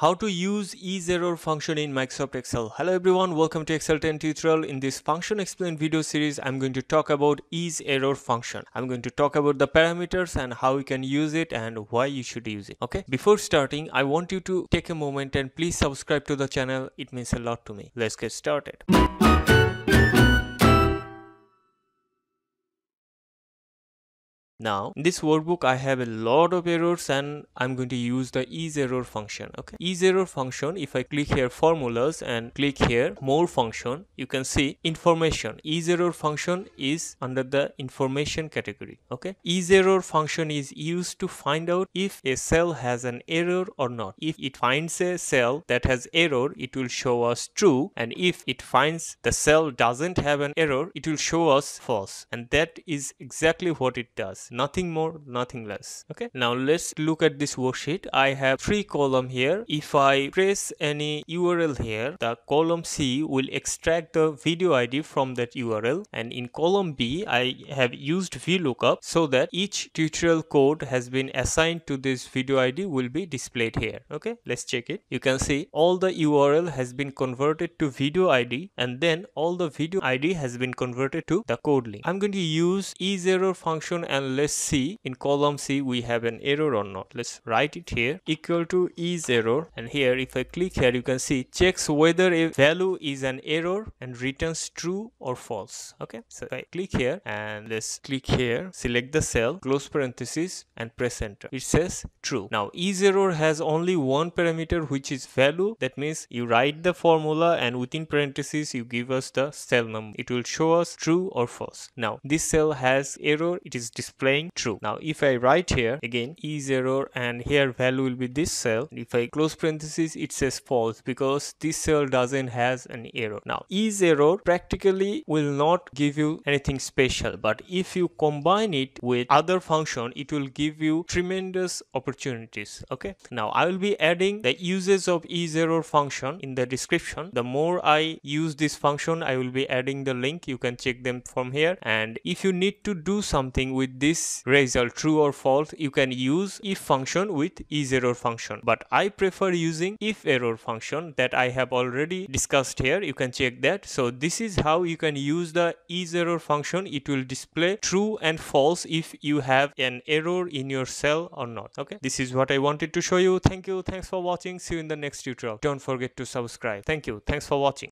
How to use easeError function in Microsoft Excel. Hello everyone, welcome to Excel 10 tutorial. In this function explained video series, I'm going to talk about easeError function. I'm going to talk about the parameters and how you can use it and why you should use it. Okay, before starting, I want you to take a moment and please subscribe to the channel. It means a lot to me. Let's get started. Now, in this workbook, I have a lot of errors and I'm going to use the error function. Okay, error function, if I click here formulas and click here more function, you can see information. error function is under the information category. Okay, error function is used to find out if a cell has an error or not. If it finds a cell that has error, it will show us true. And if it finds the cell doesn't have an error, it will show us false. And that is exactly what it does nothing more nothing less okay now let's look at this worksheet i have three column here if i press any url here the column c will extract the video id from that url and in column b i have used vlookup so that each tutorial code has been assigned to this video id will be displayed here okay let's check it you can see all the url has been converted to video id and then all the video id has been converted to the code link i'm going to use e error function and let's see in column C we have an error or not. Let's write it here equal to is error and here if I click here you can see checks whether a value is an error and returns true or false. Okay so I click here and let's click here select the cell close parenthesis and press enter. It says true. Now is error has only one parameter which is value that means you write the formula and within parenthesis you give us the cell number. It will show us true or false. Now this cell has error it is displayed displaying true. Now if I write here again is error and here value will be this cell if I close parenthesis it says false because this cell doesn't has an error. Now is error practically will not give you anything special but if you combine it with other function it will give you tremendous opportunities okay. Now I will be adding the uses of is error function in the description the more I use this function I will be adding the link you can check them from here and if you need to do something with this this result true or false you can use if function with is error function but I prefer using if error function that I have already discussed here you can check that so this is how you can use the is error function it will display true and false if you have an error in your cell or not okay this is what I wanted to show you thank you thanks for watching see you in the next tutorial don't forget to subscribe thank you thanks for watching